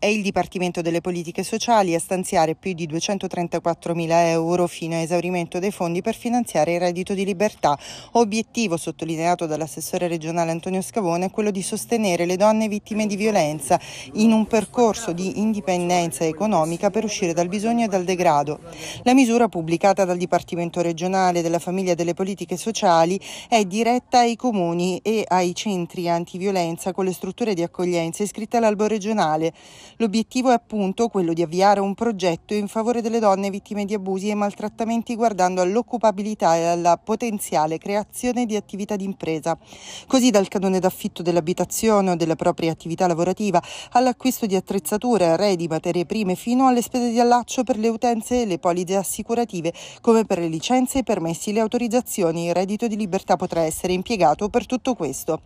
è il Dipartimento delle Politiche Sociali a stanziare più di 234.000 euro fino a esaurimento dei fondi per finanziare il reddito di libertà. Obiettivo sottolineato dall'assessore regionale Antonio Scavone è quello di sostenere le donne vittime di violenza in un percorso di indipendenza economica per uscire dal bisogno e dal degrado. La misura pubblicata dal Dipartimento regionale della Famiglia delle Politiche Sociali è diretta ai comuni e ai centri antiviolenza con le strutture di accoglienza iscritte all'albo regionale. L'obiettivo è appunto quello di avviare un progetto in favore delle donne vittime di abusi e maltrattamenti guardando all'occupabilità e alla potenziale creazione di attività d'impresa. Così dal canone d'affitto dell'abitazione o della propria attività lavorativa all'acquisto di attrezzature, arredi, materie prime fino alle spese di allaccio per le utenze e le polizze assicurative come per le licenze, i permessi, le autorizzazioni. Il reddito di libertà potrà essere impiegato per tutto questo.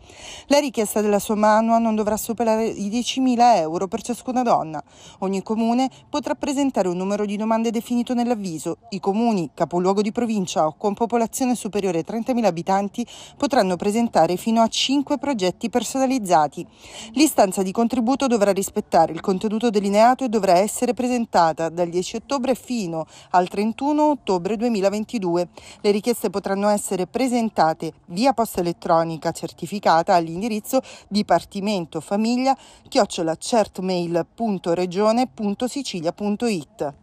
La richiesta della somma annua non dovrà superare i 10.000 euro per ciascuno ciascuna donna. Ogni comune potrà presentare un numero di domande definito nell'avviso. I comuni, capoluogo di provincia o con popolazione superiore a 30.000 abitanti potranno presentare fino a 5 progetti personalizzati. L'istanza di contributo dovrà rispettare il contenuto delineato e dovrà essere presentata dal 10 ottobre fino al 31 ottobre 2022. Le richieste potranno essere presentate via posta elettronica certificata all'indirizzo dipartimento famiglia chiocciola certmail il.regione.sicilia.it.